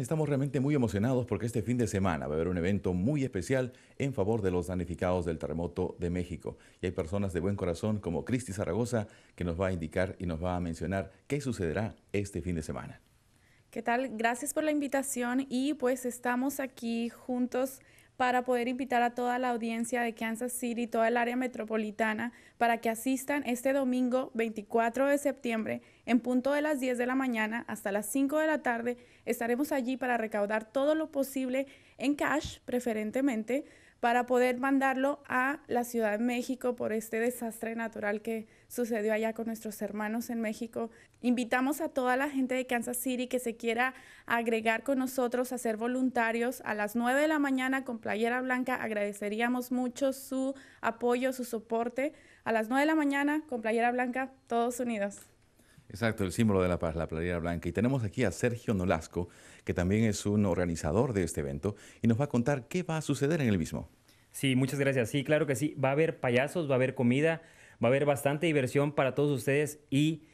Estamos realmente muy emocionados porque este fin de semana va a haber un evento muy especial en favor de los damnificados del terremoto de México. Y hay personas de buen corazón como Cristi Zaragoza que nos va a indicar y nos va a mencionar qué sucederá este fin de semana. ¿Qué tal? Gracias por la invitación y pues estamos aquí juntos para poder invitar a toda la audiencia de Kansas City, y toda el área metropolitana, para que asistan este domingo 24 de septiembre en punto de las 10 de la mañana hasta las 5 de la tarde. Estaremos allí para recaudar todo lo posible en cash, preferentemente, para poder mandarlo a la Ciudad de México por este desastre natural que sucedió allá con nuestros hermanos en México. Invitamos a toda la gente de Kansas City que se quiera agregar con nosotros a ser voluntarios a las 9 de la mañana con Playera Blanca. Agradeceríamos mucho su apoyo, su soporte. A las 9 de la mañana con Playera Blanca, todos unidos. Exacto, el símbolo de la paz, la playera blanca. Y tenemos aquí a Sergio Nolasco, que también es un organizador de este evento, y nos va a contar qué va a suceder en el mismo. Sí, muchas gracias. Sí, claro que sí. Va a haber payasos, va a haber comida, va a haber bastante diversión para todos ustedes y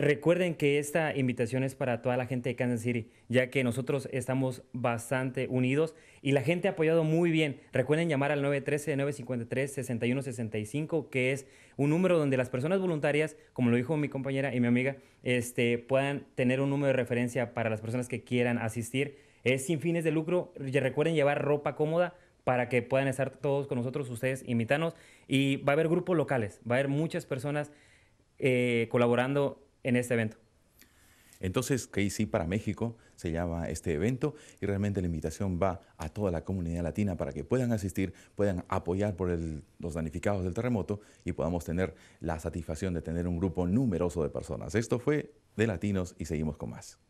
Recuerden que esta invitación es para toda la gente de Kansas City, ya que nosotros estamos bastante unidos y la gente ha apoyado muy bien. Recuerden llamar al 913-953-6165, que es un número donde las personas voluntarias, como lo dijo mi compañera y mi amiga, este, puedan tener un número de referencia para las personas que quieran asistir. Es sin fines de lucro. Recuerden llevar ropa cómoda para que puedan estar todos con nosotros, ustedes, invitarnos. Y va a haber grupos locales, va a haber muchas personas eh, colaborando en este evento. Entonces, Casey para México se llama este evento y realmente la invitación va a toda la comunidad latina para que puedan asistir, puedan apoyar por los danificados del terremoto y podamos tener la satisfacción de tener un grupo numeroso de personas. Esto fue de Latinos y seguimos con más.